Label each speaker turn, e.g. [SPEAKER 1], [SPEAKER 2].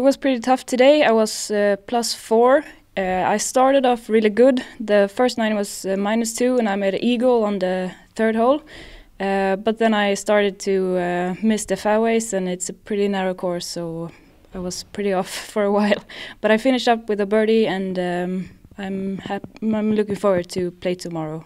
[SPEAKER 1] it was pretty tough today. I was uh, plus four. Uh, I started off really good. The first nine was uh, minus two, and I made an eagle on the third hole. but then I started to miss the fairways, and it's a pretty narrow course, so I was pretty off for a while. But I finished up with a birdie, and um, I'm, I'm looking forward to play tomorrow.